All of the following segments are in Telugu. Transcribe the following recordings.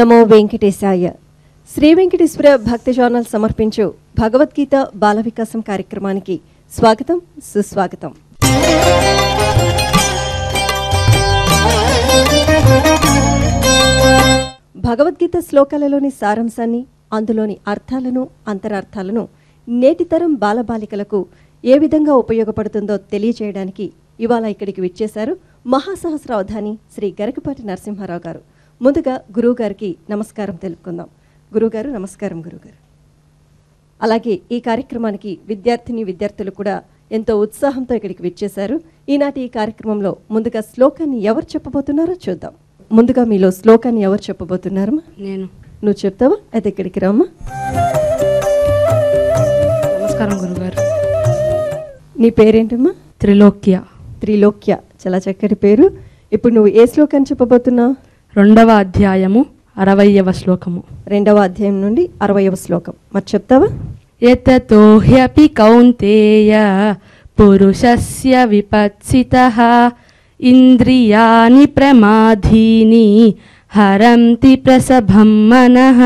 నమో వెంకటేశాయ శ్రీ వెంకటేశ్వర భక్తి జర్నల్ సమర్పించు భగవద్గీత బాల వికాసం కార్యక్రమానికి స్వాగతం సుస్వాగతం భగవద్గీత శ్లోకాలలోని సారాంశాన్ని అందులోని అర్థాలను అంతరార్థాలను నేటితరం బాలబాలికలకు ఏ విధంగా ఉపయోగపడుతుందో తెలియజేయడానికి ఇవాళ ఇక్కడికి విచ్చేశారు మహాసహస్రావధాని శ్రీ గరకపాటి నరసింహారావు గారు ముందుగా గురువుగారికి నమస్కారం తెలుపుకుందాం గురువుగారు నమస్కారం గురువుగారు అలాగే ఈ కార్యక్రమానికి విద్యార్థిని విద్యార్థులు కూడా ఎంతో ఉత్సాహంతో ఇక్కడికి విచ్చేశారు ఈనాటి ఈ కార్యక్రమంలో ముందుగా శ్లోకాన్ని ఎవరు చెప్పబోతున్నారో చూద్దాం ముందుగా మీలో శ్లోకాన్ని ఎవరు చెప్పబోతున్నారమ్మా నేను నువ్వు చెప్తావా అయితే ఇక్కడికి రామ్మా నమస్కారం గురుగారు నీ పేరేంటమ్మా త్రిలోక్య త్రిలోక్య చాలా చక్కటి పేరు ఇప్పుడు నువ్వు ఏ శ్లోకాన్ని చెప్పబోతున్నావు రెండవ అధ్యాయము అరవయవ శ్లోకము రెండవ అధ్యాయం నుండి అరవయవ శ్లోకం మరి చెప్తావా ఎతతో హ్యపి కౌంతేయ పురుషస్య విపత్సిత ఇంద్రియాని ప్రమాధీని హరంతి ప్రసభం మనః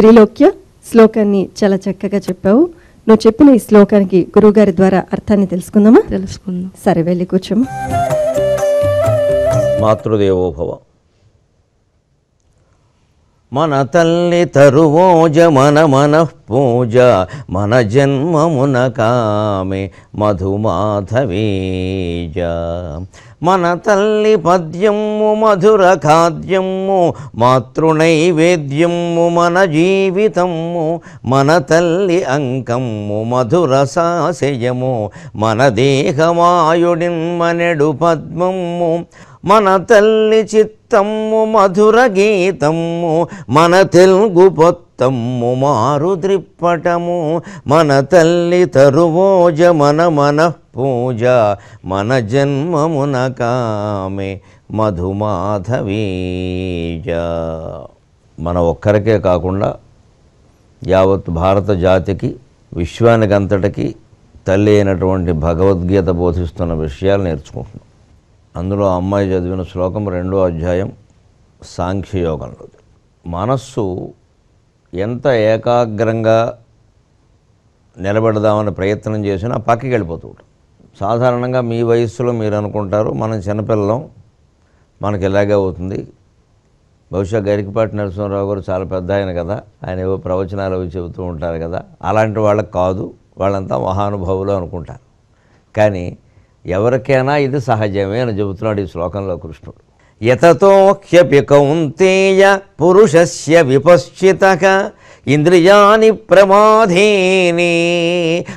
త్రిలోక్య శ్లోకాన్ని చాలా చక్కగా చెప్పావు నువ్వు చెప్పిన ఈ శ్లోకానికి గురువుగారి ద్వారా అర్థాన్ని తెలుసుకుందామా తెలుసుకుందాం సరే వెళ్ళి కూర్చోమా మాతృదేవోభవం మన తల్లి తరువోజ మన మనఃపూజ మన జన్మమున కామె మధుమాధవీజ మన తల్లి పద్యము మధుర ఖాద్యము మాతృనైవేద్యము మన జీవితము మన తల్లి అంకము మధుర సాశయము మన దేహమాయుడిన్మనెడు పద్మము మన తల్లి చిత్తమ్ము మధుర గీతమ్ము మన తెలుగు పొత్తమ్ము మారు ద్రిప్పటము మన తల్లి తరువోజ మన మన పూజ మన జన్మమున కామె మధుమాధవీజ మన ఒక్కరికే కాకుండా యావత్ భారత జాతికి విశ్వానికంతటికి తల్లి అయినటువంటి భగవద్గీత బోధిస్తున్న విషయాలు నేర్చుకుంటున్నాం అందులో అమ్మాయి చదివిన శ్లోకం రెండో అధ్యాయం సాంఖ్యయోగంలో మనస్సు ఎంత ఏకాగ్రంగా నిలబెడదామని ప్రయత్నం చేసినా పక్కకి వెళ్ళిపోతూ ఉంటాం సాధారణంగా మీ వయస్సులో మీరు అనుకుంటారు మనం చిన్నపిల్లం మనకి ఇలాగే అవుతుంది బహుశా గరికిపాటి నరసింహరావు గారు చాలా పెద్ద ఆయన కదా ఆయన ఏవో ప్రవచనాలు అవి చెబుతూ ఉంటారు కదా అలాంటి వాళ్ళకి కాదు వాళ్ళంతా మహానుభావులు అనుకుంటారు కానీ ఎవరికైనా ఇది సహజమే అని చెబుతున్నాడు ఈ శ్లోకంలో కృష్ణుడు కౌంతేయ పురుషస్య విపశ్చిత ఇంద్రియాని ప్రమాధీని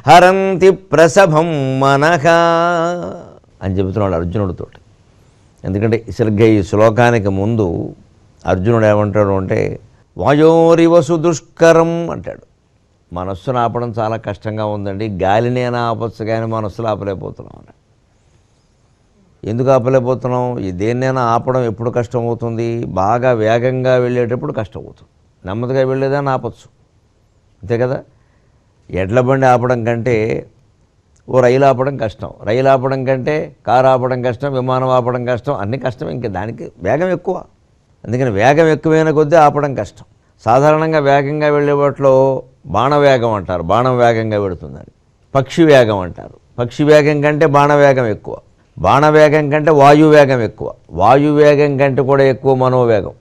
హరంతి ప్రసభం మనహ అని చెబుతున్నాడు అర్జునుడితో ఎందుకంటే సరిగ్గా ఈ శ్లోకానికి ముందు అర్జునుడు ఏమంటాడు అంటే వాయోరివసు దుష్కరం అంటాడు మనస్సును ఆపడం చాలా కష్టంగా ఉందండి గాలినే ఆపచ్చు కానీ మనస్సులు ఆపలేకపోతున్నాం అన్నాడు ఎందుకు ఆపలేకపోతున్నాం దేన్నైనా ఆపడం ఎప్పుడు కష్టం అవుతుంది బాగా వేగంగా వెళ్ళేటప్పుడు కష్టం అవుతుంది నెమ్మదిగా వెళ్ళేదాన్ని ఆపచ్చు అంతే కదా ఎడ్ల బండి ఆపడం కంటే ఓ రైలు ఆపడం కష్టం రైలు ఆపడం కంటే కారు ఆపడం కష్టం విమానం ఆపడం కష్టం అన్ని కష్టం ఇంకా దానికి వేగం ఎక్కువ అందుకని వేగం ఎక్కువైన కొద్దీ ఆపడం కష్టం సాధారణంగా వేగంగా వెళ్ళే వాటిలో బాణవేగం అంటారు బాణం వేగంగా పెడుతుందని పక్షి వేగం అంటారు పక్షి వేగం కంటే బాణవేగం ఎక్కువ బాణవేగం కంటే వాయువేగం ఎక్కువ వాయువేగం కంటే కూడా ఎక్కువ మనోవేగం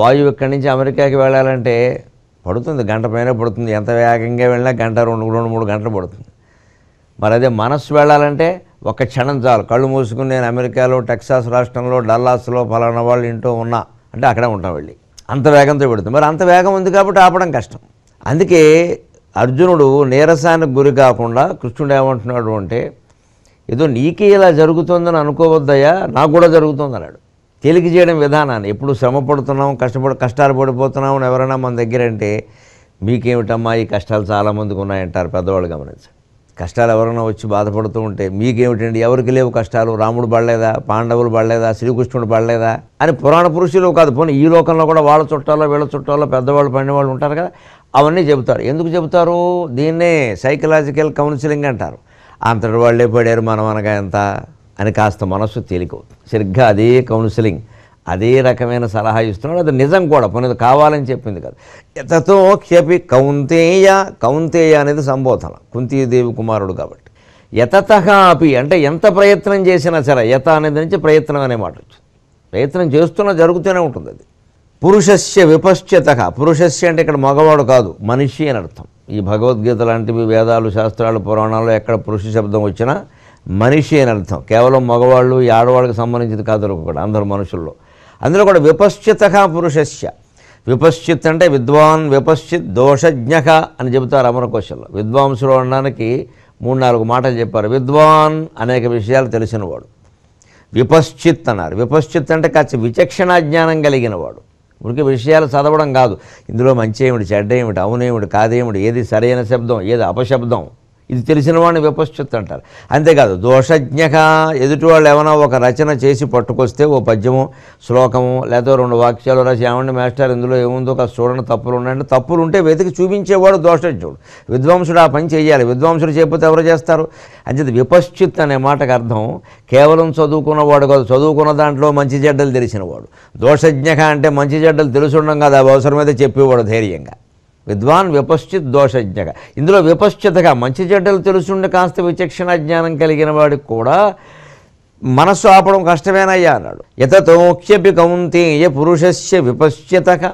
వాయువు ఇక్కడి నుంచి అమెరికాకి వెళ్ళాలంటే పడుతుంది గంట పైన పడుతుంది ఎంత వేగంగా వెళ్ళినా గంట రెండు రెండు మూడు గంటలు పడుతుంది మరి అదే మనస్సు వెళ్ళాలంటే ఒక క్షణం చాలు కళ్ళు మూసుకుని నేను అమెరికాలో టెక్సాస్ రాష్ట్రంలో డల్లాస్లో ఫలానా వాళ్ళు ఇంటో ఉన్నా అంటే అక్కడే ఉంటాం వెళ్ళి అంత వేగంతో పెడుతుంది మరి అంత వేగం ఉంది కాబట్టి ఆపడం కష్టం అందుకే అర్జునుడు నీరసానికి గురి కాకుండా కృష్ణుడు ఏమంటున్నాడు అంటే ఏదో నీకే ఇలా జరుగుతుందని అనుకోవద్దయ్యా నాకు కూడా జరుగుతుంది అన్నాడు తేలిక చేయడం విధానాన్ని ఎప్పుడు శ్రమ పడుతున్నాం కష్టపడి కష్టాలు పడిపోతున్నాం ఎవరైనా మన దగ్గర అంటే మీకేమిటమ్మా ఈ కష్టాలు చాలామందికి ఉన్నాయంటారు పెద్దవాళ్ళు గమనించండి కష్టాలు ఎవరైనా వచ్చి బాధపడుతూ ఉంటే మీకేమిటండి ఎవరికి లేవు కష్టాలు రాముడు పడలేదా పాండవులు పడలేదా శ్రీకృష్ణుడు పడలేదా అని పురాణ పురుషులు కాదు పోనీ ఈ లోకంలో కూడా వాళ్ళ చుట్టాల్లో వీళ్ళ చుట్టాల్లో పెద్దవాళ్ళు వాళ్ళు ఉంటారు కదా అవన్నీ చెబుతారు ఎందుకు చెబుతారు దీన్నే సైకలాజికల్ కౌన్సిలింగ్ అంటారు అంతటి వాళ్ళే పడారు మనం అనగా ఎంత అని కాస్త మనస్సు తేలిక సరిగ్గా అదే కౌన్సిలింగ్ అదే రకమైన సలహా ఇస్తున్నాడు అది నిజం కూడా పోనీ కావాలని చెప్పింది కాదు ఇతతో క్షేపి కౌంతేయ కౌంతేయ అనేది సంబోధన కుంతీదేవి కుమారుడు కాబట్టి యతత అపి అంటే ఎంత ప్రయత్నం చేసినా సరే యత అనేది నుంచి ప్రయత్నం అనే మాట వచ్చింది ప్రయత్నం చేస్తున్నా జరుగుతూనే ఉంటుంది అది పురుషస్య విపశ్చత పురుషస్య అంటే ఇక్కడ మగవాడు కాదు మనిషి అని అర్థం ఈ భగవద్గీత లాంటివి వేదాలు శాస్త్రాలు పురాణాలు ఎక్కడ పురుష శబ్దం వచ్చినా మనిషి అని అర్థం కేవలం మగవాళ్ళు ఈ ఆడవాళ్ళకి సంబంధించింది కాదు కూడా అందరు మనుషుల్లో అందులో కూడా విపశ్చిత పురుషస్య విపశ్చిత్ అంటే విద్వాన్ విపశ్చిత్ దోషజ్ఞక అని చెబుతారు అమరకోశంలో విద్వాంసులు అనడానికి మూడు నాలుగు మాటలు చెప్పారు విద్వాన్ అనేక విషయాలు తెలిసినవాడు విపశ్చిత్ అన్నారు విపశ్చిత్ అంటే కాస్త విచక్షణా జ్ఞానం కలిగినవాడు ఉడికి విషయాలు చదవడం కాదు ఇందులో మంచి ఏమిటి చెడ్డ ఏమిటి అవునేమిటి కాదేమిటి ఏది సరైన శబ్దం ఏది అపశబ్దం ఇది తెలిసిన వాడిని విపశ్చిత్ అంటారు అంతేకాదు దోషజ్ఞ వాళ్ళు ఏమైనా ఒక రచన చేసి పట్టుకొస్తే ఓ పద్యము శ్లోకము లేదా రెండు వాక్యాలు రాసి ఏమండి మాస్టర్ ఇందులో ఏముందో ఒక చూడండి తప్పులు ఉన్నాయంటే తప్పులు ఉంటే వెతికి చూపించేవాడు దోషజ్ఞుడు విద్వాంసుడు ఆ పని చేయాలి విద్వాంసుడు చేయకపోతే ఎవరు చేస్తారు అంచేది విపశ్చిత్ అనే మాటకు అర్థం కేవలం చదువుకున్నవాడు కాదు చదువుకున్న దాంట్లో మంచి చెడ్డలు తెలిసినవాడు దోషజ్ఞ అంటే మంచి చెడ్డలు తెలుసుండం కాదు అవసరమైతే చెప్పేవాడు ధైర్యంగా విద్వాన్ విపశ్చిత్ దోషజ్ఞ ఇందులో విపశ్చితగా మంచి చెడ్డలు తెలుసుండే కాస్త విచక్షణ జ్ఞానం కలిగిన వాడికి కూడా మనస్సు ఆపడం కష్టమేనయ్యా అన్నాడు యతతోక్ష్యపి కౌంతేయ పురుషస్య విపశ్చిత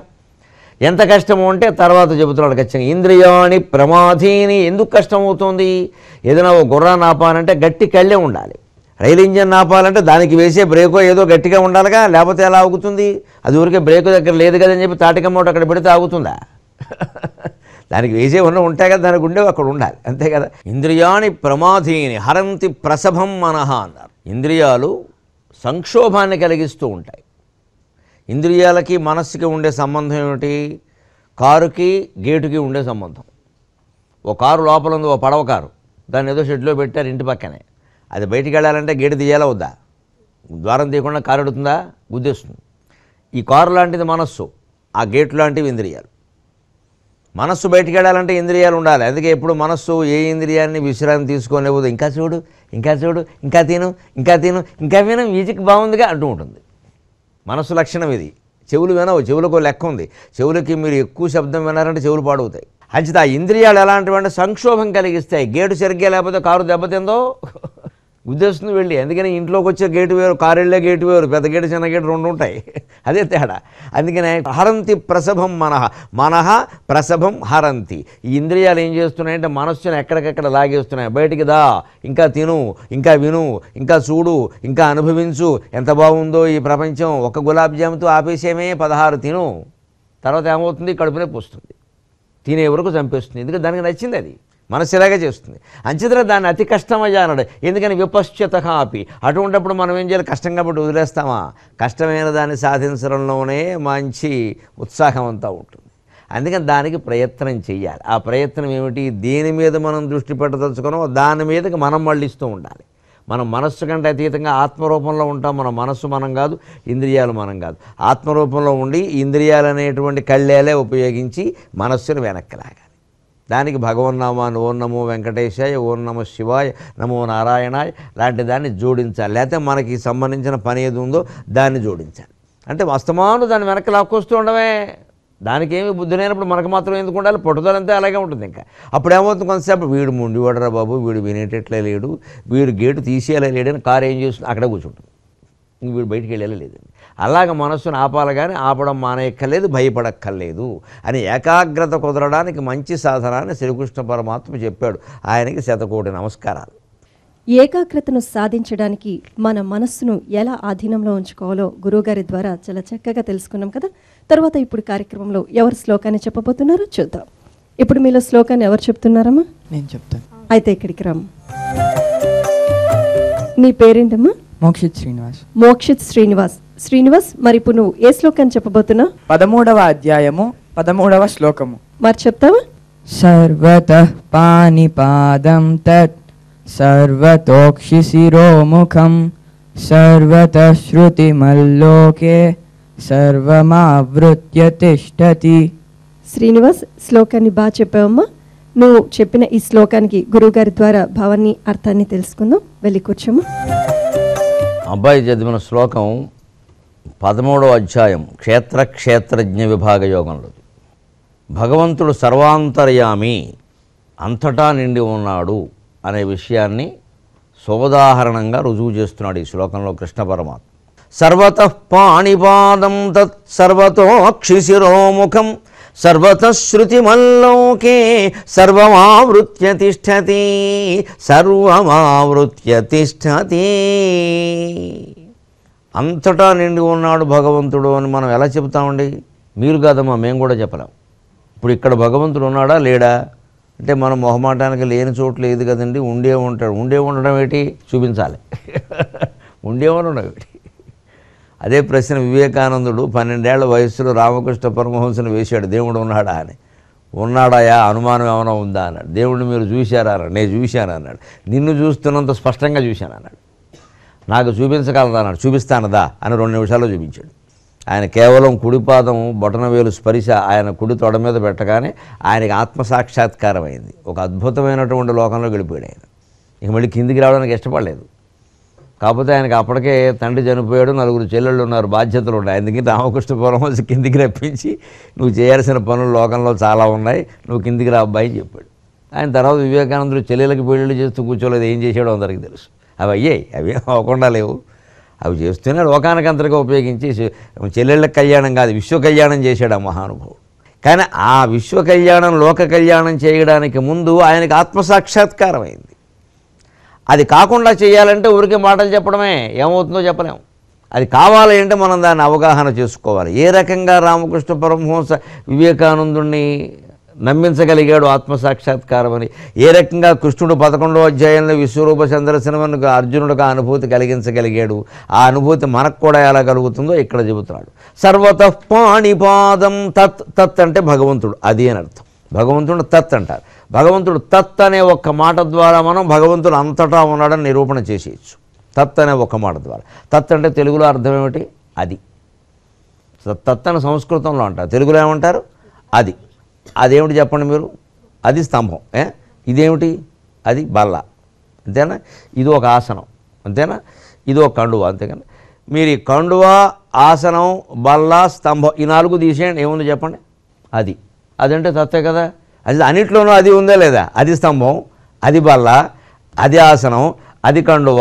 ఎంత కష్టము అంటే తర్వాత చెబుతున్నాడు ఖచ్చితంగా ఇంద్రియాణి ప్రమాధీని ఎందుకు కష్టమవుతుంది ఏదైనా ఓ గుర్రాన్ని ఆపాలంటే గట్టి కళ్ళే ఉండాలి రైలు ఇంజన్ ఆపాలంటే దానికి వేసే బ్రేకో ఏదో గట్టిగా ఉండాలిగా లేకపోతే ఎలా ఆగుతుంది అది ఊరికే బ్రేకు దగ్గర లేదు కదని చెప్పి తాటికమ్మోట అక్కడ పెడితే ఆగుతుందా దానికి వేసే ఉన్న ఉంటాయి కదా దానికి ఉండేవి అక్కడ ఉండాలి అంతే కదా ఇంద్రియాని ప్రమాధీని హరంతి ప్రసభం మనహ అన్నారు ఇంద్రియాలు సంక్షోభాన్ని కలిగిస్తూ ఉంటాయి ఇంద్రియాలకి మనస్సుకి ఉండే సంబంధం ఏమిటి కారుకి గేటుకి ఉండే సంబంధం ఓ కారు లోపల ఉంది ఓ పడవ కారు దాన్ని ఏదో షెడ్లో పెట్టారు ఇంటి పక్కనే అది బయటికి వెళ్ళాలంటే గేటు తీయాలా వద్దా ద్వారం తీయకుండా కారు ఎడుతుందా గుద్దేస్తుంది ఈ కారు లాంటిది మనస్సు ఆ గేటు లాంటివి ఇంద్రియాలు మనస్సు బయటికి వెళ్ళాలంటే ఇంద్రియాలు ఉండాలి అందుకే ఎప్పుడు మనస్సు ఏ ఇంద్రియాన్ని విశ్రాంతి తీసుకోలేకపోతే ఇంకా చూడు ఇంకా చూడు ఇంకా తిను ఇంకా తిను ఇంకా వినం మ్యూజిక్ బాగుందిగా అంటూ ఉంటుంది మనస్సు లక్షణం ఇది చెవులు వినవు చెవులకు లెక్క ఉంది చెవులకి మీరు ఎక్కువ శబ్దం వినారంటే చెవులు పాడవుతాయి ఆ ఇంద్రియాలు ఎలాంటివంటే సంక్షోభం కలిగిస్తాయి గేటు సరిగ్గా లేకపోతే కారు దెబ్బతిందో గుద్దేస్తుంది వెళ్ళి అందుకని ఇంట్లోకి వచ్చే గేటు వేరు కారు వెళ్ళే గేటు వేరు పెద్ద గేటు చిన్న గేటు రెండు ఉంటాయి అదే తేడా అందుకనే హరంతి ప్రసభం మనహ మనహ ప్రసభం హరంతి ఈ ఇంద్రియాలు ఏం చేస్తున్నాయంటే మనస్సును ఎక్కడికెక్కడ లాగేస్తున్నాయి బయటికి దా ఇంకా తిను ఇంకా విను ఇంకా చూడు ఇంకా అనుభవించు ఎంత బాగుందో ఈ ప్రపంచం ఒక గులాబ్ జాముతో ఆపేసేమే పదహారు తిను తర్వాత ఏమవుతుంది కడుపునే పోస్తుంది తినే వరకు చంపేస్తుంది ఎందుకంటే దానికి నచ్చింది అది మనసు ఇలాగే చేస్తుంది అంచేతన దాన్ని అతి కష్టమయ్యా అన్నాడు ఎందుకని విపశ్చిత కాపి అటువంటప్పుడు మనం ఏం చేయాలి కష్టం కాబట్టి వదిలేస్తామా కష్టమైన దాన్ని సాధించడంలోనే మంచి ఉత్సాహం అంతా ఉంటుంది అందుకని దానికి ప్రయత్నం చేయాలి ఆ ప్రయత్నం ఏమిటి దేని మీద మనం దృష్టి పెట్టదలుచుకున్నామో దాని మీదకి మనం మళ్ళిస్తూ ఉండాలి మనం మనస్సు కంటే అతీతంగా ఆత్మరూపంలో ఉంటాం మన మనస్సు మనం కాదు ఇంద్రియాలు మనం కాదు ఆత్మరూపంలో ఉండి ఇంద్రియాలు అనేటువంటి కళ్ళేలే ఉపయోగించి మనస్సును వెనక్కిలాగా దానికి భగవన్నామా ఓం నమో వెంకటేశాయ ఓం నమ శివాయ నమో నారాయణాయ లాంటి దాన్ని జోడించాలి లేకపోతే మనకి సంబంధించిన పని ఏది ఉందో దాన్ని జోడించాలి అంటే వస్తమాను దాన్ని వెనక్కి లాక్కొస్తూ ఉండమే దానికేమి బుద్ధి లేనప్పుడు మనకు మాత్రం ఎందుకు ఉండాలి పొట్టుదలంతా అలాగే ఉంటుంది ఇంకా అప్పుడు ఏమవుతుంది కొంతసేపు వీడు వాడరా బాబు వీడు వినేటట్లే లేడు వీడు గేటు తీసేయాలే లేడని కారు ఏం చేస్తుంది అక్కడే కూర్చుంటుంది ఇంక వీడు బయటికి వెళ్ళేలా లేదండి అలాగ మనస్సును ఆపాలి కానీ ఆపడం మానేయక్కర్లేదు భయపడక్కర్లేదు అని ఏకాగ్రత కుదరడానికి మంచి సాధనాన్ని శ్రీకృష్ణ పరమాత్మ చెప్పాడు ఆయనకి శతకోటి నమస్కారాలు ఏకాగ్రతను సాధించడానికి మన మనస్సును ఎలా ఆధీనంలో ఉంచుకోవాలో గురువుగారి ద్వారా చాలా చక్కగా తెలుసుకున్నాం కదా తర్వాత ఇప్పుడు కార్యక్రమంలో ఎవరు శ్లోకాన్ని చెప్పబోతున్నారో చూద్దాం ఇప్పుడు మీలో శ్లోకాన్ని ఎవరు చెప్తున్నారమ్మా నేను చెప్తాను అయితే ఇక్కడికి రామ్ నీ పేరేంటమ్మా మోక్షిత్ శ్రీనివాస్ మోక్షిత్ శ్రీనివాస్ శ్రీనివాస్ మరి ఇప్పుడు నువ్వు ఏ శ్లోకాన్ని చెప్పబోతున్నా పదమూడవ అధ్యాయము పదమూడవ శ్లోకము మరి చెప్తావా సర్వత పానిపాదం తత్ సర్వతోక్షి శిరోముఖం సర్వత మల్లోకే సర్వమావృత్య తిష్టతి శ్రీనివాస్ శ్లోకాన్ని బాగా చెప్పావమ్మా నువ్వు చెప్పిన ఈ శ్లోకానికి గురువుగారి ద్వారా భావాన్ని అర్థాన్ని తెలుసుకుందాం వెళ్ళి కూర్చోము అబ్బాయి చదివిన శ్లోకం పదమూడవ అధ్యాయం క్షేత్ర క్షేత్రజ్ఞ విభాగ యోగంలో భగవంతుడు సర్వాంతర్యామి అంతటా నిండి ఉన్నాడు అనే విషయాన్ని సోదాహరణంగా రుజువు చేస్తున్నాడు ఈ శ్లోకంలో కృష్ణ పరమాత్మ సర్వత పాణిపాదం తత్ క్షిశిరోముఖం సర్వతశ్రుతిమల్లోకే సర్వమావృత్య తిష్టతి సర్వమావృత్య తిష్టతి అంతటా నిండి ఉన్నాడు భగవంతుడు అని మనం ఎలా చెబుతామండి మీరు కాదమ్మా మేము కూడా చెప్పలేం ఇప్పుడు ఇక్కడ భగవంతుడు ఉన్నాడా లేడా అంటే మనం మొహమాటానికి లేని చోటు లేదు కదండి ఉండే ఉంటాడు ఉండే ఉండడం ఏంటి చూపించాలి ఉండే ఉండడం ఏంటి అదే ప్రశ్న వివేకానందుడు పన్నెండేళ్ల వయస్సులో రామకృష్ణ పరమహంసను వేశాడు దేవుడు ఉన్నాడా అని ఉన్నాడాయా అనుమానం ఏమైనా ఉందా అన్నాడు దేవుడిని మీరు చూశారా అన్నాడు నేను చూశాను అన్నాడు నిన్ను చూస్తున్నంత స్పష్టంగా చూశాను అన్నాడు నాకు చూపించగలదా అన్నాడు చూపిస్తానదా అని రెండు నిమిషాల్లో చూపించాడు ఆయన కేవలం కుడిపాదం బొటనవేలు స్పరిశ ఆయన కుడి తొడ మీద పెట్టగానే ఆయనకి ఆత్మసాక్షాత్కారం అయింది ఒక అద్భుతమైనటువంటి లోకంలోకి వెళ్ళిపోయాడు ఆయన ఇక మళ్ళీ కిందికి రావడానికి ఇష్టపడలేదు కాకపోతే ఆయనకు అప్పటికే తండ్రి చనిపోయాడు నలుగురు చెల్లెళ్ళు ఉన్నారు బాధ్యతలు ఉన్నాయి అందుకే రామకృష్ణ పరమహంస కిందికి రప్పించి నువ్వు చేయాల్సిన పనులు లోకంలో చాలా ఉన్నాయి నువ్వు కిందికి రా అబ్బాయి అని చెప్పాడు ఆయన తర్వాత వివేకానందుడు చెల్లెలకు పెళ్ళిళ్ళు చేస్తూ కూర్చోలేదు ఏం చేసాడో అందరికీ తెలుసు అవి అయ్యాయి అవి అవ్వకుండా లేవు అవి చేస్తూనే అంతటిగా ఉపయోగించి చెల్లెళ్ళ కళ్యాణం కాదు విశ్వ కళ్యాణం చేశాడు ఆ మహానుభావుడు కానీ ఆ విశ్వ కళ్యాణం లోక కళ్యాణం చేయడానికి ముందు ఆయనకు ఆత్మసాక్షాత్కారం అయింది అది కాకుండా చేయాలంటే ఊరికే మాటలు చెప్పడమే ఏమవుతుందో చెప్పలేము అది కావాలి అంటే మనం దాన్ని అవగాహన చేసుకోవాలి ఏ రకంగా రామకృష్ణ పరమహంస వివేకానందుణ్ణి నమ్మించగలిగాడు ఆత్మసాక్షాత్కారం అని ఏ రకంగా కృష్ణుడు పదకొండో అధ్యాయంలో విశ్వరూప చంద్రశనమను అర్జునుడికి ఆ అనుభూతి కలిగించగలిగాడు ఆ అనుభూతి మనకు కూడా ఎలా కలుగుతుందో ఇక్కడ చెబుతున్నాడు సర్వత పాణిపాదం తత్ తత్ అంటే భగవంతుడు అది అని అర్థం భగవంతుడు తత్ అంటారు భగవంతుడు తత్ అనే ఒక్క మాట ద్వారా మనం భగవంతుడు అంతటా ఉన్నాడని నిరూపణ చేసేయచ్చు తత్ అనే ఒక మాట ద్వారా తత్ అంటే తెలుగులో అర్థం ఏమిటి అది తత్ అని సంస్కృతంలో అంటారు తెలుగులో ఏమంటారు అది అదేమిటి చెప్పండి మీరు అది స్తంభం ఏ ఇదేమిటి అది బల్ల అంతేనా ఇది ఒక ఆసనం అంతేనా ఇది ఒక కండువా అంతేకాని మీరు ఈ కండువా ఆసనం బల్ల స్తంభం ఈ నాలుగు తీసేయండి ఏముంది చెప్పండి అది అదంటే తత్తే కదా అది అన్నిట్లోనూ అది ఉందా లేదా అది స్తంభం అది బల్ల అది ఆసనం అది కండువ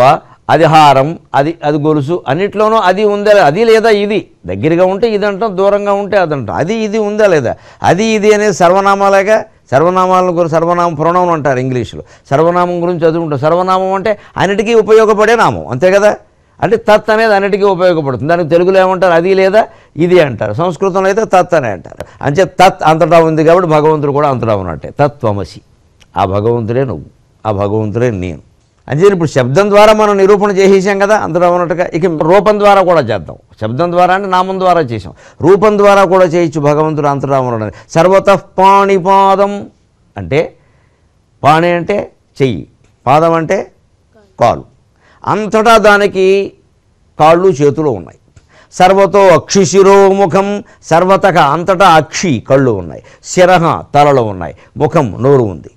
అది హారం అది అది గొలుసు అన్నిట్లోనూ అది ఉందా అది లేదా ఇది దగ్గరగా ఉంటే ఇది అంటాం దూరంగా ఉంటే అది అంటాం అది ఇది ఉందా లేదా అది ఇది అనేది సర్వనామాలేగా సర్వనామాలను గురించి సర్వనామం పురణం అంటారు ఇంగ్లీష్లో సర్వనామం గురించి చదువుకుంటాం సర్వనామం అంటే అన్నిటికీ ఉపయోగపడే నామం అంతే కదా అంటే తత్ అనేది అన్నిటికీ ఉపయోగపడుతుంది దానికి తెలుగులో ఏమంటారు అది లేదా ఇది అంటారు సంస్కృతంలో అయితే తత్ అనే అంటారు అంటే తత్ అంతటా ఉంది కాబట్టి భగవంతుడు కూడా అంతటా ఉన్నట్టే తత్వమసి ఆ భగవంతుడే నువ్వు ఆ భగవంతుడే నేను అంటే ఇప్పుడు శబ్దం ద్వారా మనం నిరూపణ చేసేసాం కదా అంతటా ఉన్నట్టుగా ఇక రూపం ద్వారా కూడా చేద్దాం శబ్దం ద్వారా అంటే నామం ద్వారా చేసాం రూపం ద్వారా కూడా చేయొచ్చు భగవంతుడు అంతటా ఉండడానికి సర్వత పాణిపాదం అంటే పాణి అంటే చెయ్యి పాదం అంటే కాలు అంతటా దానికి కాళ్ళు చేతులు ఉన్నాయి సర్వతో అక్షి శిరోముఖం సర్వతక అంతటా అక్షి కళ్ళు ఉన్నాయి శిరహ తలలు ఉన్నాయి ముఖం నోరు ఉంది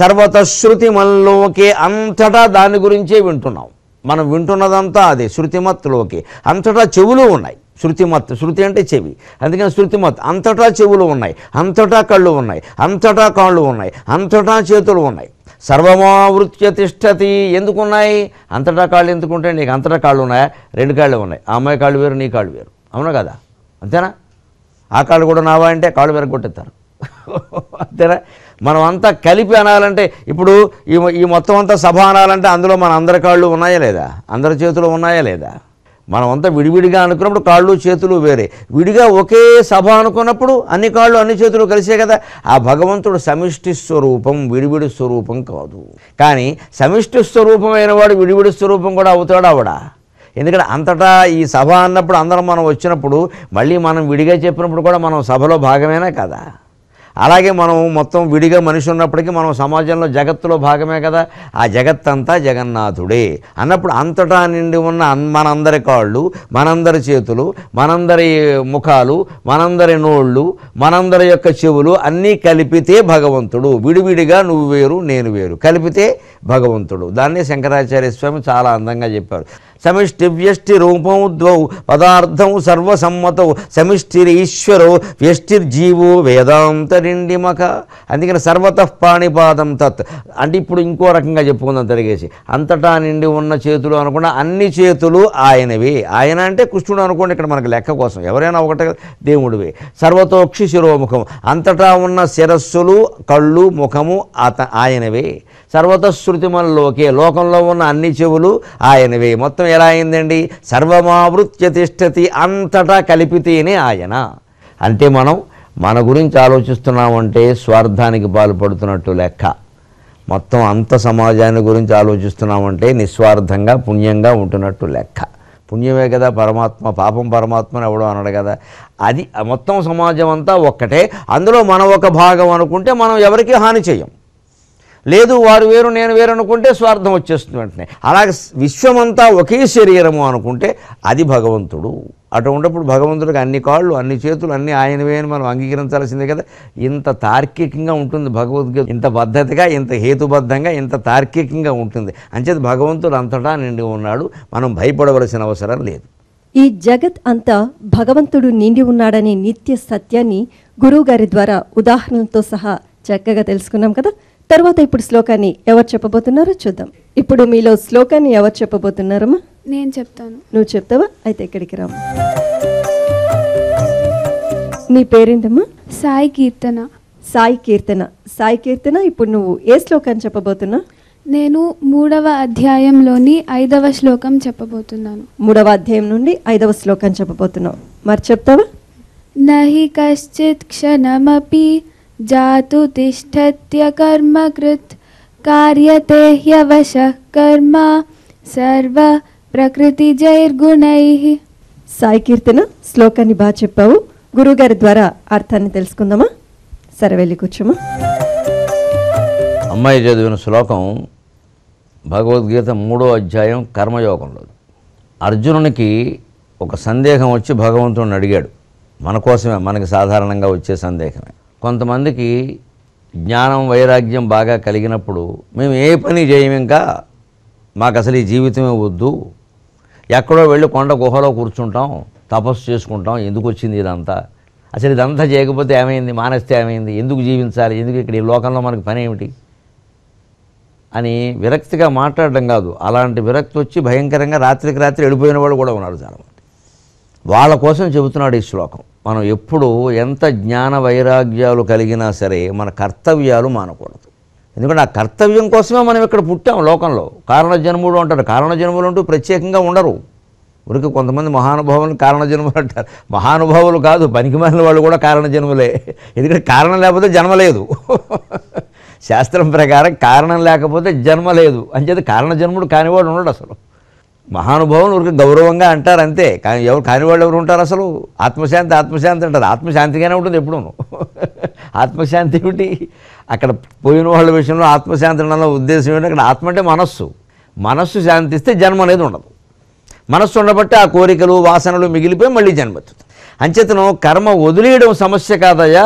సర్వతశ్రుతి మనలోకే అంతటా దాని గురించే వింటున్నాం మనం వింటున్నదంతా అదే శృతిమత్లోకి అంతటా చెవులు ఉన్నాయి శృతిమత్ శృతి అంటే చెవి అందుకని శృతిమత్ అంతటా చెవులు ఉన్నాయి అంతటా కళ్ళు ఉన్నాయి అంతటా కాళ్ళు ఉన్నాయి అంతటా చేతులు ఉన్నాయి సర్వమావృత్య తిష్టతి ఎందుకున్నాయి అంతటా కాళ్ళు ఎందుకుంటే నీకు అంతటా కాళ్ళు ఉన్నాయా రెండు కాళ్ళు ఉన్నాయి ఆ అమ్మాయి కాళ్ళు వేరు నీ కాళ్ళు వేరు అవునా కదా అంతేనా ఆ కాళ్ళు కూడా నావా అంటే కాళ్ళు వెరగొట్టేస్తారు అంతేనా మనం అంతా కలిపి అనాలంటే ఇప్పుడు ఈ ఈ మొత్తం అంతా సభ అనాలంటే అందులో మన అందరి కాళ్ళు ఉన్నాయా లేదా అందరి చేతులు ఉన్నాయా లేదా మనమంతా విడివిడిగా అనుకున్నప్పుడు కాళ్ళు చేతులు వేరే విడిగా ఒకే సభ అనుకున్నప్పుడు అన్ని కాళ్ళు అన్ని చేతులు కలిసే కదా ఆ భగవంతుడు సమిష్టి స్వరూపం విడివిడి స్వరూపం కాదు కానీ సమిష్టి స్వరూపమైన వాడు విడివిడి స్వరూపం కూడా అవుతాడు ఆవిడ ఎందుకంటే అంతటా ఈ సభ అన్నప్పుడు అందరం మనం వచ్చినప్పుడు మళ్ళీ మనం విడిగా చెప్పినప్పుడు కూడా మనం సభలో భాగమేనా కదా అలాగే మనం మొత్తం విడిగా మనిషి ఉన్నప్పటికీ మనం సమాజంలో జగత్తులో భాగమే కదా ఆ జగత్తంతా జగన్నాథుడే అన్నప్పుడు అంతటా నిండి ఉన్న మనందరి కాళ్ళు మనందరి చేతులు మనందరి ముఖాలు మనందరి నోళ్ళు మనందరి యొక్క చెవులు అన్నీ కలిపితే భగవంతుడు విడివిడిగా నువ్వు వేరు నేను వేరు కలిపితే భగవంతుడు దాన్ని శంకరాచార్య స్వామి చాలా అందంగా చెప్పారు సమిష్టి వ్యష్టి రూపం ద్వౌ పదార్థం సర్వసమ్మతౌ సమిష్టిరీశ్వరో వ్యష్టిర్జీవో వేదాంత నిండిమక అందుకని సర్వత పాణిపాదం తత్ అంటే ఇప్పుడు ఇంకో రకంగా చెప్పుకుందాం తిరిగేసి అంతటా నిండి ఉన్న చేతులు అనుకున్న అన్ని చేతులు ఆయనవి ఆయన అంటే కృష్ణుడు అనుకోండి ఇక్కడ మనకు లెక్క కోసం ఎవరైనా ఒకటే దేవుడివి సర్వతోక్షి శిరోముఖం అంతటా ఉన్న శిరస్సులు కళ్ళు ముఖము అత ఆయనవే సర్వతశ్రుతిమల్లోకే లోకంలో ఉన్న అన్ని చెవులు ఆయనవే మొత్తం ఎలా అయిందండి సర్వమావృత్య తిష్టతి అంతటా కలిపితేనే ఆయన అంటే మనం మన గురించి ఆలోచిస్తున్నామంటే స్వార్థానికి పాల్పడుతున్నట్టు లెక్క మొత్తం అంత సమాజాన్ని గురించి ఆలోచిస్తున్నామంటే నిస్వార్థంగా పుణ్యంగా ఉంటున్నట్టు లెక్క పుణ్యమే కదా పరమాత్మ పాపం పరమాత్మని ఎవడో అనడు కదా అది మొత్తం సమాజం అంతా ఒక్కటే అందులో మనం ఒక భాగం అనుకుంటే మనం ఎవరికీ హాని చేయం లేదు వారు వేరు నేను వేరు అనుకుంటే స్వార్థం వచ్చేస్తుంది వెంటనే అలాగే విశ్వమంతా ఒకే శరీరము అనుకుంటే అది భగవంతుడు అటు ఉన్నప్పుడు భగవంతుడికి అన్ని కాళ్ళు అన్ని చేతులు అన్ని ఆయనవే అని మనం అంగీకరించాల్సిందే కదా ఇంత తార్కికంగా ఉంటుంది భగవద్గీత ఇంత పద్ధతిగా ఇంత హేతుబద్ధంగా ఇంత తార్కికంగా ఉంటుంది అంచేది భగవంతుడు అంతటా నిండి ఉన్నాడు మనం భయపడవలసిన అవసరం లేదు ఈ జగత్ అంతా భగవంతుడు నిండి ఉన్నాడనే నిత్య సత్యాన్ని గురువుగారి ద్వారా ఉదాహరణలతో సహా చక్కగా తెలుసుకున్నాం కదా తర్వాత ఇప్పుడు శ్లోకాన్ని ఎవరు చెప్పబోతున్నారో చూద్దాం ఇప్పుడు మీలో శ్లోకాన్ని ఎవరు చెప్పబోతున్నారమ్మా నేను చెప్తాను నువ్వు చెప్తావా అయితే ఇక్కడికి రా నీ పేరేంటమ్మా సాయి కీర్తన సాయి కీర్తన సాయి కీర్తన ఇప్పుడు నువ్వు ఏ శ్లోకాన్ని చెప్పబోతున్నా నేను మూడవ అధ్యాయంలోని ఐదవ శ్లోకం చెప్పబోతున్నాను మూడవ అధ్యాయం నుండి ఐదవ శ్లోకం చెప్పబోతున్నావు మరి చెప్తావా నహి కశ్చిత్ క్షణమపి జాతు తిష్టత్యకర్మకృత్ కార్యతే హ్యవశ కర్మ సర్వ ప్రకృతి జైర్గుణై సాయి కీర్తన శ్లోకాన్ని బాగా చెప్పావు గురుగారి ద్వారా అర్థాన్ని తెలుసుకుందామా సరే వెళ్ళి కూర్చోమా అమ్మాయి చదివిన శ్లోకం భగవద్గీత మూడో అధ్యాయం కర్మయోగంలో అర్జునునికి ఒక సందేహం వచ్చి భగవంతుడిని అడిగాడు మన కోసమే మనకి సాధారణంగా వచ్చే సందేహమే కొంతమందికి జ్ఞానం వైరాగ్యం బాగా కలిగినప్పుడు మేము ఏ పని చేయము ఇంకా మాకు అసలు ఈ జీవితమే వద్దు ఎక్కడో వెళ్ళి కొండ గుహలో కూర్చుంటాం తపస్సు చేసుకుంటాం ఎందుకు వచ్చింది ఇదంతా అసలు ఇదంతా చేయకపోతే ఏమైంది మానేస్తే ఏమైంది ఎందుకు జీవించాలి ఎందుకు ఇక్కడ ఈ లోకంలో మనకు పని ఏమిటి అని విరక్తిగా మాట్లాడడం కాదు అలాంటి విరక్తి వచ్చి భయంకరంగా రాత్రికి రాత్రి వెళ్ళిపోయిన వాళ్ళు కూడా ఉన్నారు చాలామంది వాళ్ళ కోసం చెబుతున్నాడు ఈ శ్లోకం మనం ఎప్పుడు ఎంత జ్ఞాన వైరాగ్యాలు కలిగినా సరే మన కర్తవ్యాలు మానకూడదు ఎందుకంటే ఆ కర్తవ్యం కోసమే మనం ఇక్కడ పుట్టాం లోకంలో కారణ జన్ముడు అంటారు కారణ జన్ములు అంటూ ప్రత్యేకంగా ఉండరు ఊరికి కొంతమంది మహానుభావులు కారణ జన్మలు అంటారు మహానుభావులు కాదు పనికిమాలిన వాళ్ళు కూడా కారణ జన్మలే ఎందుకంటే కారణం లేకపోతే జన్మ లేదు శాస్త్రం ప్రకారం కారణం లేకపోతే జన్మ లేదు చెప్పి కారణ జన్ముడు కానివాడు ఉండడు అసలు మహానుభావులు ఊరికి గౌరవంగా అంటారు అంతే కానీ ఎవరు కాని వాళ్ళు ఎవరు ఉంటారు అసలు ఆత్మశాంతి ఆత్మశాంతి అంటారు ఆత్మశాంతిగానే ఉంటుంది ఎప్పుడూ ఆత్మశాంతి ఏమిటి అక్కడ పోయిన వాళ్ళ విషయంలో ఆత్మశాంతి అన్న ఉద్దేశం ఏమిటి అక్కడ ఆత్మ అంటే మనస్సు మనస్సు శాంతిస్తే జన్మ అనేది ఉండదు మనస్సు ఉండబట్టి ఆ కోరికలు వాసనలు మిగిలిపోయి మళ్ళీ జన్మెత్తుతుంది అంచేతను కర్మ వదిలేయడం సమస్య కాదయ్యా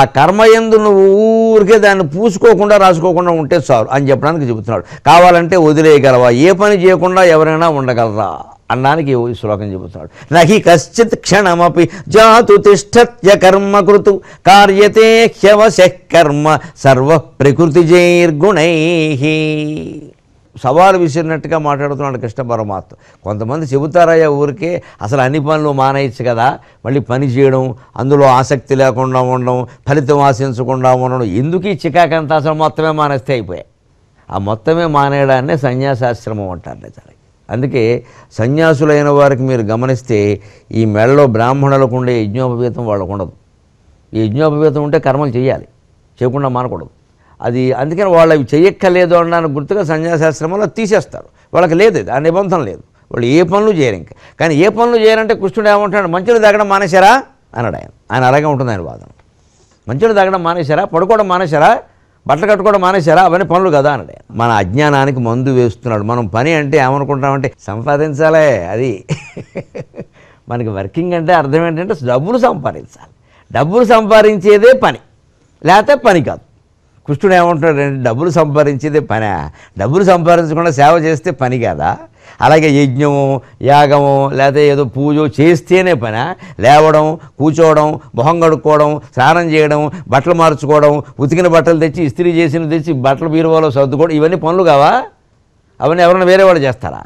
ఆ కర్మ ఎందు నువ్వు ఊరికే దాన్ని పూసుకోకుండా రాసుకోకుండా ఉంటే చాలు అని చెప్పడానికి చెబుతున్నాడు కావాలంటే వదిలేయగలవా ఏ పని చేయకుండా ఎవరైనా ఉండగలరా అన్నానికి శ్లోకం చెబుతున్నాడు నహి కశ్చిత్ క్షణమపి జాతు తిష్టత్య కర్మ కృతు కార్యతే హ్యవశ కర్మ సర్వ ప్రకృతి జైర్గుణై సవాలు విసిరినట్టుగా మాట్లాడుతున్నాడు కృష్ణ పరమాత్మ కొంతమంది చెబుతారయ్యా ఊరికే అసలు అన్ని పనులు మానేయచ్చు కదా మళ్ళీ పని చేయడం అందులో ఆసక్తి లేకుండా ఉండడం ఫలితం ఆశించకుండా ఉండడం ఎందుకు ఈ చికాకంతా అసలు మొత్తమే మానేస్తే అయిపోయాయి ఆ మొత్తమే మానేయడాన్నే సన్యాసాశ్రమం అంటారు నిజానికి అందుకే సన్యాసులైన వారికి మీరు గమనిస్తే ఈ మెడలో బ్రాహ్మణులకు ఉండే యజ్ఞోపవీతం వాళ్ళకు ఉండదు ఈ యజ్ఞోపవీతం ఉంటే కర్మలు చేయాలి చేయకుండా మానకూడదు అది అందుకని వాళ్ళు అవి చేయక్కర్లేదు అన్నాను గుర్తుగా సన్యాసాశ్రమంలో తీసేస్తారు వాళ్ళకి లేదు ఆ నిబంధన లేదు వాళ్ళు ఏ పనులు చేయరు ఇంకా కానీ ఏ పనులు చేయాలంటే కృష్ణుడు ఏమంటున్నాడు మంచులు తగ్గడం మానేశారా అన్నాడు ఆయన ఆయన అలాగే ఉంటుంది ఆయన వాదన మంచులు తగ్గడం మానేశారా పడుకోవడం మానేశారా బట్టలు కట్టుకోవడం మానేశారా అవన్నీ పనులు కదా అన్నాడు మన అజ్ఞానానికి మందు వేస్తున్నాడు మనం పని అంటే ఏమనుకుంటామంటే సంపాదించాలే అది మనకి వర్కింగ్ అంటే అర్థం ఏంటంటే డబ్బులు సంపాదించాలి డబ్బులు సంపాదించేదే పని లేకపోతే పని కాదు కృష్ణుడు ఏమంటున్నాడంటే డబ్బులు సంపాదించేది పనే డబ్బులు సంపాదించకుండా సేవ చేస్తే పని కదా అలాగే యజ్ఞము యాగము లేకపోతే ఏదో పూజ చేస్తేనే పని లేవడం కూర్చోవడం మొహం కడుక్కోవడం స్నానం చేయడం బట్టలు మార్చుకోవడం ఉతికిన బట్టలు తెచ్చి ఇస్త్రీ చేసిన తెచ్చి బట్టలు బీరువాలో సర్దుకోవడం ఇవన్నీ పనులు కావా అవన్నీ ఎవరైనా వేరే వాళ్ళు చేస్తారా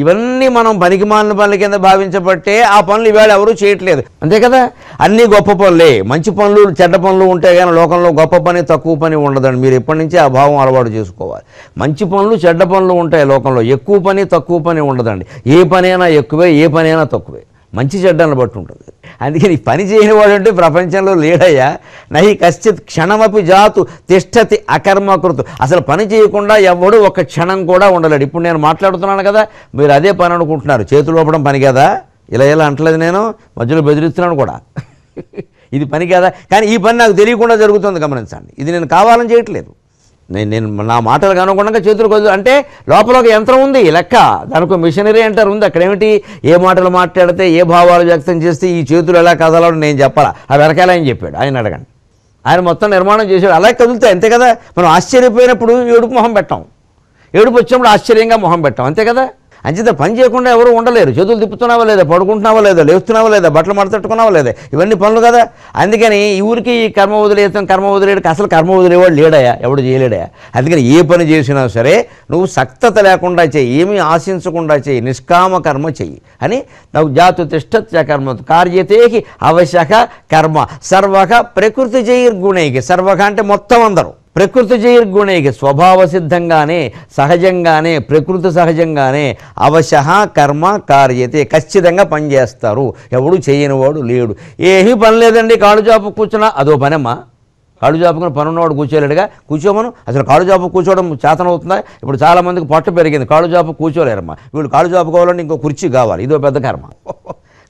ఇవన్నీ మనం పనికిమాలిన పనుల కింద భావించబట్టే ఆ పనులు ఇవాళ ఎవరూ చేయట్లేదు అంతే కదా అన్నీ గొప్ప పనులే మంచి పనులు చెడ్డ పనులు ఉంటాయి కానీ లోకంలో గొప్ప పని తక్కువ పని ఉండదండి మీరు ఎప్పటి నుంచే ఆ భావం అలవాటు చేసుకోవాలి మంచి పనులు చెడ్డ పనులు ఉంటాయి లోకంలో ఎక్కువ పని తక్కువ పని ఉండదండి ఏ పనైనా ఎక్కువే ఏ పనైనా తక్కువే మంచి చెడ్డాన్ని బట్టి ఉంటుంది అందుకని పని చేయని వాడు అంటే ప్రపంచంలో లేడయ్యా నహి కశ్చిత్ క్షణమపి జాతు తిష్టతి అకర్మకృతు అసలు పని చేయకుండా ఎవడు ఒక క్షణం కూడా ఉండలేడు ఇప్పుడు నేను మాట్లాడుతున్నాను కదా మీరు అదే పని అనుకుంటున్నారు చేతులు లోపడం పని కదా ఇలా ఇలా అంటలేదు నేను మధ్యలో బెదిరిస్తున్నాను కూడా ఇది పని కదా కానీ ఈ పని నాకు తెలియకుండా జరుగుతుంది గమనించండి ఇది నేను కావాలని చేయట్లేదు నేను నేను నా మాటలు కనుగుణంగా చేతులు కొద్దు అంటే లోపల ఒక యంత్రం ఉంది లెక్క దానికి మిషనరీ అంటారు ఉంది అక్కడేమిటి ఏ మాటలు మాట్లాడితే ఏ భావాలు వ్యక్తం చేస్తే ఈ చేతులు ఎలా కదలాలో నేను చెప్పాలా ఆ వెనకాలని చెప్పాడు ఆయన అడగండి ఆయన మొత్తం నిర్మాణం చేశాడు అలా కదులుతాయి అంతే కదా మనం ఆశ్చర్యపోయినప్పుడు ఏడుపు మొహం పెట్టాం ఏడుపు వచ్చినప్పుడు ఆశ్చర్యంగా మొహం పెట్టాం అంతే కదా అంచేత పని చేయకుండా ఎవరు ఉండలేరు చేతులు తిప్పుతున్నావా లేదా పడుకుంటున్నావా లేదా లేస్తున్నావా లేదా బట్టలు మడతట్టుకున్నావా లేదా ఇవన్నీ పనులు కదా అందుకని ఈ ఊరికి కర్మ వదిలేస్తాం కర్మ వదిలేడు అసలు కర్మ వదిలేవాడు లేడయా ఎవడు చేయలేడయా అందుకని ఏ పని చేసినా సరే నువ్వు సక్తత లేకుండా చేయి ఏమీ ఆశించకుండా చేయి నిష్కామ కర్మ చెయ్యి అని నాకు జాతు తిష్ట కర్మ కార్యతేకి అవశ్యక కర్మ సర్వక ప్రకృతి చేయి గుణేకి సర్వక అంటే మొత్తం అందరూ ప్రకృతి జైర్గుణైకి స్వభావ సిద్ధంగానే సహజంగానే ప్రకృతి సహజంగానే అవశ కర్మ కార్యతే ఖచ్చితంగా పనిచేస్తారు ఎవడు చేయనివాడు లేడు ఏమీ పని లేదండి కాడు చాపు కూర్చున్నా అదో పనమ్మా కాడు చాపుకుని పని ఉన్నవాడు కూర్చోలేడుగా కూర్చోమను అసలు కాడు చాపు కూర్చోవడం చేతనవుతుందా ఇప్పుడు చాలామందికి పొట్ట పెరిగింది కాళ్ళు చాపు కూర్చోలేరమ్మా వీళ్ళు కాళ్ళు కావాలంటే ఇంకో కుర్చీ కావాలి ఇదో పెద్ద కర్మ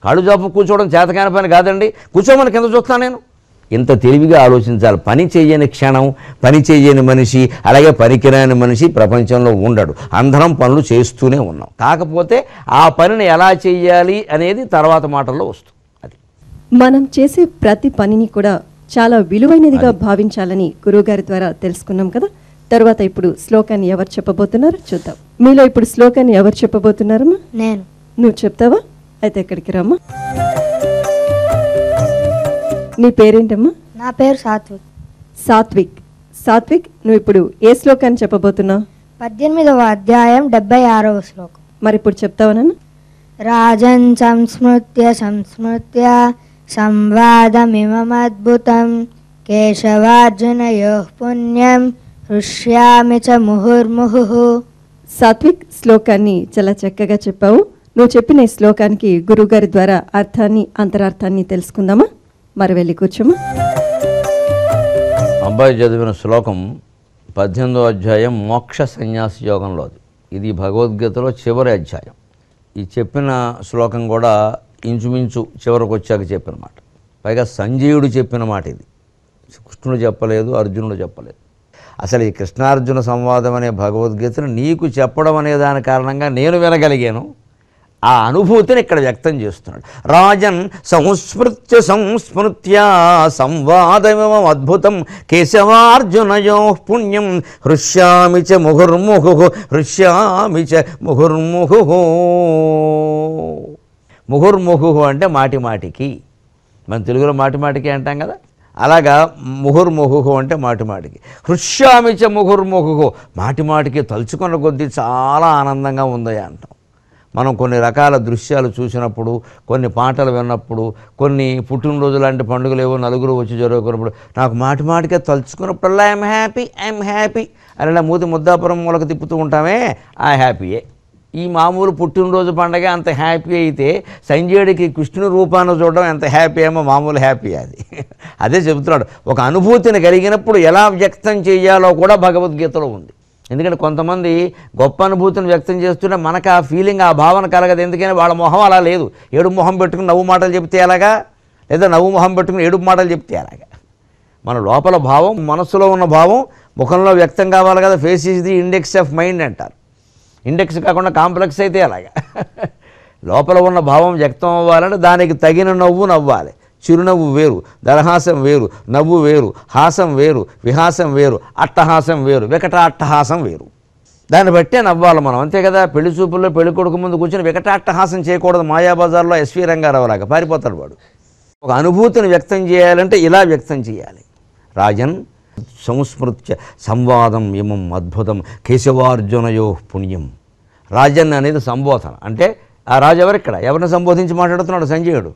కాళ్ళు చాపు కూర్చోవడం చేతకాని పని కాదండి కూర్చోమని కింద చూస్తాను నేను ఇంత తెలివిగా ఆలోచించాలి పని చేయని క్షణం పని చేయని మనిషి అలాగే పనికిరాని మనిషి ప్రపంచంలో ఉండడు అందరం పనులు చేస్తూనే ఉన్నాం కాకపోతే ఆ పనిని ఎలా చేయాలి అనేది తర్వాత మాటల్లో వస్తుంది అది మనం చేసే ప్రతి పనిని కూడా చాలా విలువైనదిగా భావించాలని గురువుగారి ద్వారా తెలుసుకున్నాం కదా తర్వాత ఇప్పుడు శ్లోకాన్ని ఎవరు చెప్పబోతున్నారు చూద్దాం మీలో ఇప్పుడు శ్లోకాన్ని ఎవరు చెప్పబోతున్నారమ్మా నేను నువ్వు చెప్తావా అయితే ఎక్కడికి రామ్మా నీ పేరేంటమ్మా నా పేరు సాత్విక్ సాత్విక్ సాత్విక్ నువ్వు ఇప్పుడు ఏ శ్లోకాన్ని చెప్పబోతున్నావు పద్దెనిమిదవ అధ్యాయం డెబ్బై ఆరవ శ్లోకం మరి ఇప్పుడు చెప్తావా రాజన్ సంస్మృత్య సంస్మృత్య సంవాదమిమద్భుతం కేశవార్జునయో పుణ్యం హృష్యామి చ ముహుర్ముహు సాత్విక్ శ్లోకాన్ని చాలా చక్కగా చెప్పావు నువ్వు చెప్పిన ఈ శ్లోకానికి గురుగారి ద్వారా అర్థాన్ని అంతరార్థాన్ని తెలుసుకుందామా మరి వెళ్ళి కూర్చోము అబ్బాయి చదివిన శ్లోకం పద్దెనిమిదో అధ్యాయం మోక్ష సన్యాస యోగంలో ఇది భగవద్గీతలో చివరి అధ్యాయం ఈ చెప్పిన శ్లోకం కూడా ఇంచుమించు చివరికి వచ్చాక చెప్పిన మాట పైగా సంజయుడు చెప్పిన మాట ఇది కృష్ణుడు చెప్పలేదు అర్జునుడు చెప్పలేదు అసలు ఈ కృష్ణార్జున సంవాదం అనే భగవద్గీతను నీకు చెప్పడం అనే దాని కారణంగా నేను వినగలిగాను ఆ అనుభూతిని ఇక్కడ వ్యక్తం చేస్తున్నాడు రాజన్ సంస్మృత్య సంస్మృత్య సంవాదమివం అద్భుతం కేశవార్జునయో పుణ్యం హృష్యామి చ ముహుర్ముహు హృష్యామి చ ముహుర్ముహు ముహుర్ముహు అంటే మాటి మాటికి మన తెలుగులో మాటి మాటికి అంటాం కదా అలాగా ముహుర్ముహు అంటే మాటిమాటికి హృష్యామిచ ముహుర్ముహు మాటిమాటికి తలుచుకున్న కొద్దీ చాలా ఆనందంగా ఉందయ్య అంటాం మనం కొన్ని రకాల దృశ్యాలు చూసినప్పుడు కొన్ని పాటలు విన్నప్పుడు కొన్ని పుట్టినరోజు లాంటి పండుగలు ఏవో నలుగురు వచ్చి జరుగుకున్నప్పుడు నాకు మాటి మాటికే తలుచుకున్నప్పుడల్లా ఐఎమ్ హ్యాపీ ఐఎమ్ హ్యాపీ అని మూతి ముద్దాపురం మూలక తిప్పుతూ ఉంటామే ఆ హ్యాపీయే ఈ మామూలు పుట్టినరోజు పండగ అంత హ్యాపీ అయితే సంజయుడికి కృష్ణుని రూపాన్ని చూడడం ఎంత హ్యాపీ ఏమో మామూలు హ్యాపీ అది అదే చెబుతున్నాడు ఒక అనుభూతిని కలిగినప్పుడు ఎలా వ్యక్తం చేయాలో కూడా భగవద్గీతలో ఉంది ఎందుకంటే కొంతమంది గొప్ప అనుభూతిని వ్యక్తం చేస్తుంటే మనకు ఆ ఫీలింగ్ ఆ భావన కలగదు ఎందుకని వాళ్ళ మొహం అలా లేదు ఏడు మొహం పెట్టుకుని నవ్వు మాటలు చెప్తే ఎలాగా లేదా నవ్వు మొహం పెట్టుకుని ఏడుపు మాటలు చెప్తే ఎలాగా మన లోపల భావం మనస్సులో ఉన్న భావం ముఖంలో వ్యక్తం కావాలి కదా face is the index of mind అంటారు ఇండెక్స్ కాకుండా కాంప్లెక్స్ అయితే అలాగా లోపల ఉన్న భావం వ్యక్తం అవ్వాలంటే దానికి తగిన నవ్వు నవ్వాలి చిరునవ్వు వేరు దరహాసం వేరు నవ్వు వేరు హాసం వేరు విహాసం వేరు అట్టహాసం వేరు వికటాట్టహాసం వేరు దాన్ని బట్టే నవ్వాలి మనం అంతే కదా పెళ్లి చూపుల్లో పెళ్లి కొడుకు ముందు కూర్చొని వికటాట్టహాసం చేయకూడదు మాయాబజార్లో ఎస్వి రంగారావు లాగా పారిపోతాడు వాడు ఒక అనుభూతిని వ్యక్తం చేయాలంటే ఇలా వ్యక్తం చేయాలి రాజన్ సంస్మృత్య సంవాదం ఇమం అద్భుతం కేశవార్జునయో పుణ్యం రాజన్ అనేది సంబోధన అంటే ఆ రాజు ఎవరిక్కడ ఎవరిని సంబోధించి మాట్లాడుతున్నాడు సంజయుడు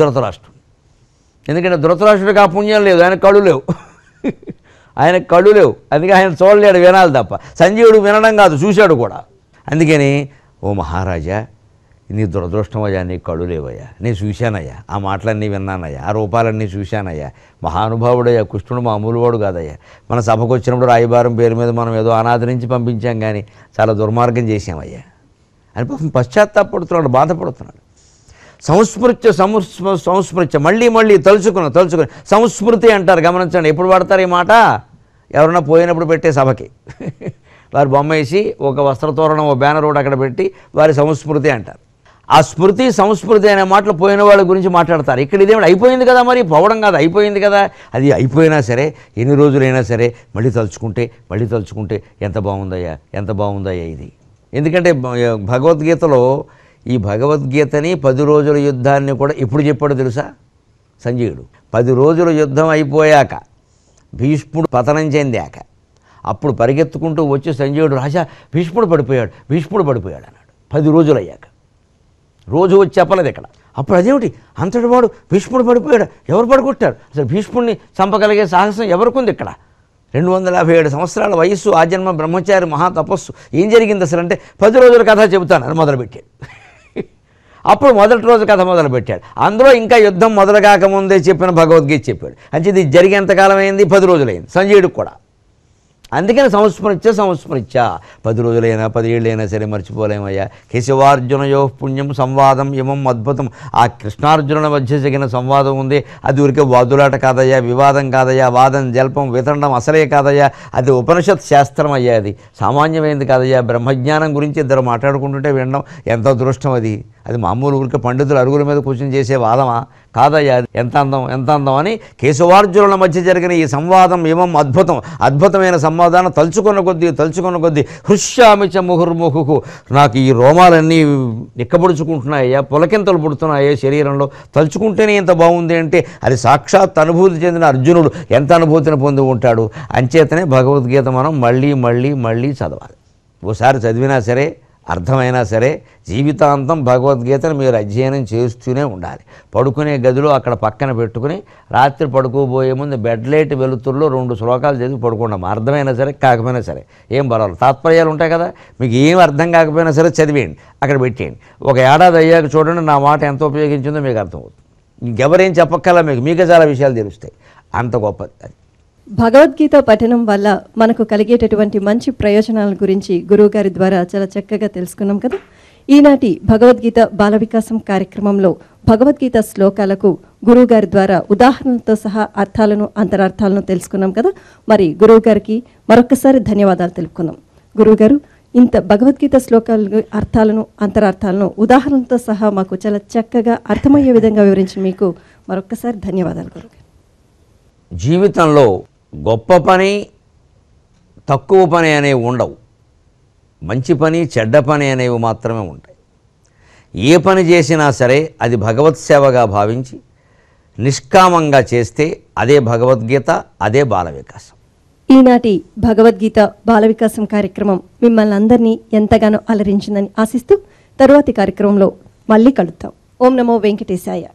ధృతరాష్ట్రుడు ఎందుకంటే ధృతరాష్ట్రుడికి ఆ పుణ్యం లేదు ఆయన కళ్ళు లేవు ఆయన కళ్ళు లేవు అందుకే ఆయన చూడలేడు వినాలి తప్ప సంజీవుడు వినడం కాదు చూశాడు కూడా అందుకని ఓ మహారాజా నీ దురదృష్టమయ్యా నీ కళ్ళు లేవయ్యా నేను చూశానయ్యా ఆ మాటలన్నీ విన్నానయ్యా ఆ రూపాలన్నీ చూశానయ్యా మహానుభావుడయ్యా కృష్ణుడు మామూలు వాడు కాదయ్యా మన సభకు వచ్చినప్పుడు రాయిభారం పేరు మీద మనం ఏదో అనాదరించి పంపించాం కానీ చాలా దుర్మార్గం చేసామయ్యా అని పశ్చాత్తాపడుతున్నాడు బాధపడుతున్నాడు సంస్మృత్య సంస్మ సంస్మృత్య మళ్ళీ మళ్ళీ తలుచుకుని తలుచుకుని సంస్మృతి అంటారు గమనించండి ఎప్పుడు వాడతారు ఈ మాట ఎవరన్నా పోయినప్పుడు పెట్టే సభకి వారు బొమ్మ వేసి ఒక వస్త్రతోరణం ఓ బ్యానర్ కూడా అక్కడ పెట్టి వారి సంస్మృతి అంటారు ఆ స్మృతి సంస్మృతి అనే మాటలు పోయిన వాళ్ళ గురించి మాట్లాడతారు ఇక్కడ ఇదేమిటి అయిపోయింది కదా మరి పోవడం కాదు అయిపోయింది కదా అది అయిపోయినా సరే ఎన్ని రోజులైనా సరే మళ్ళీ తలుచుకుంటే మళ్ళీ తలుచుకుంటే ఎంత బాగుందయ్యా ఎంత బాగుందయ్యా ఇది ఎందుకంటే భగవద్గీతలో ఈ భగవద్గీతని పది రోజుల యుద్ధాన్ని కూడా ఎప్పుడు చెప్పాడు తెలుసా సంజయుడు పది రోజుల యుద్ధం అయిపోయాక భీష్ముడు పతనం చెందాక అప్పుడు పరిగెత్తుకుంటూ వచ్చి సంజయుడు రాజా భీష్ముడు పడిపోయాడు భీష్ముడు పడిపోయాడు అన్నాడు పది రోజులు అయ్యాక రోజు వచ్చి చెప్పలేదు ఇక్కడ అప్పుడు అదేమిటి అంతటి వాడు భీష్ముడు పడిపోయాడు ఎవరు పడుకుంటారు అసలు భీష్ముడిని చంపగలిగే సాహసం ఎవరికుంది ఇక్కడ రెండు వందల యాభై ఏడు సంవత్సరాల వయస్సు ఆ జన్మ బ్రహ్మచారి మహాతపస్సు ఏం జరిగింది అసలు అంటే పది రోజుల కథ చెబుతాను అని మొదలుపెట్టాడు అప్పుడు మొదటి రోజు కథ మొదలుపెట్టాడు అందులో ఇంకా యుద్ధం మొదలు కాకముందే చెప్పిన భగవద్గీత చెప్పాడు అంటే ఇది జరిగేంతకాలం అయింది పది రోజులైంది సంజయుడికి కూడా అందుకని సంస్మరించ సంస్మరించ పది రోజులైనా పదేళ్ళైనా సరే మర్చిపోలేమయ్యా యో పుణ్యం సంవాదం ఇమం అద్భుతం ఆ కృష్ణార్జున మధ్య జరిగిన సంవాదం ఉంది అది ఊరికే వాదులాట కాదయ్యా వివాదం కాదయ్యా వాదం జల్పం వితండం అసలే కాదయ్యా అది ఉపనిషత్ శాస్త్రం అయ్యా అది సామాన్యమైంది కాదయ్యా బ్రహ్మజ్ఞానం గురించి ఇద్దరు మాట్లాడుకుంటుంటే వినడం ఎంత అదృష్టం అది అది మామూలు ఊరికే పండితులు అరుగుల మీద కూర్చొని చేసే వాదమా కాదయ్యా ఎంత అందం ఎంత అందం అని కేశవార్జునుల మధ్య జరిగిన ఈ సంవాదం ఏమం అద్భుతం అద్భుతమైన సంవాదాన్ని తలుచుకున్న కొద్దీ తలుచుకున్న కొద్దీ హృష్యామిచ ముహుర్ముహుకు నాకు ఈ రోమాలన్నీ నిక్కబడుచుకుంటున్నాయ్యా పులకింతలు పుడుతున్నాయా శరీరంలో తలుచుకుంటేనే ఇంత బాగుంది అంటే అది సాక్షాత్ అనుభూతి చెందిన అర్జునుడు ఎంత అనుభూతిని పొంది ఉంటాడు అంచేతనే భగవద్గీత మనం మళ్ళీ మళ్ళీ మళ్ళీ చదవాలి ఓసారి చదివినా సరే అర్థమైనా సరే జీవితాంతం భగవద్గీతను మీరు అధ్యయనం చేస్తూనే ఉండాలి పడుకునే గదిలో అక్కడ పక్కన పెట్టుకుని రాత్రి పడుకోబోయే ముందు బెడ్ లైట్ వెలుతుల్లో రెండు శ్లోకాలు చదివి పడుకున్నాం అర్థమైనా సరే కాకపోయినా సరే ఏం బలాలు తాత్పర్యాలు ఉంటాయి కదా మీకు ఏం అర్థం కాకపోయినా సరే చదివేయండి అక్కడ పెట్టేయండి ఒక ఏడాది అయ్యాక చూడండి నా మాట ఎంత ఉపయోగించిందో మీకు అర్థమవుతుంది ఇంకెవరేం చెప్పక్కల మీకు మీకే చాలా విషయాలు తెలుస్తాయి అంత గొప్పది అది భగవద్గీత పఠనం వల్ల మనకు కలిగేటటువంటి మంచి ప్రయోజనాల గురించి గురువుగారి ద్వారా చాలా చక్కగా తెలుసుకున్నాం కదా ఈనాటి భగవద్గీత బాల వికాసం కార్యక్రమంలో భగవద్గీత శ్లోకాలకు గురువుగారి ద్వారా ఉదాహరణలతో సహా అర్థాలను అంతరార్థాలను తెలుసుకున్నాం కదా మరి గురువుగారికి మరొకసారి ధన్యవాదాలు తెలుపుకున్నాం గురువుగారు ఇంత భగవద్గీత శ్లోకాల అర్థాలను అంతరార్థాలను ఉదాహరణలతో సహా మాకు చాలా చక్కగా అర్థమయ్యే విధంగా వివరించి మీకు మరొకసారి ధన్యవాదాలు గురువు జీవితంలో గొప్ప పని తక్కువ పని అనేవి ఉండవు మంచి పని చెడ్డ పని అనేవి మాత్రమే ఉంటాయి ఏ పని చేసినా సరే అది భగవత్ సేవగా భావించి నిష్కామంగా చేస్తే అదే భగవద్గీత అదే బాల వికాసం ఈనాటి భగవద్గీత బాల వికాసం కార్యక్రమం మిమ్మల్ని అందరినీ ఎంతగానో అలరించిందని ఆశిస్తూ తరువాతి కార్యక్రమంలో మళ్ళీ కలుద్దాం ఓం నమో వెంకటేశాయ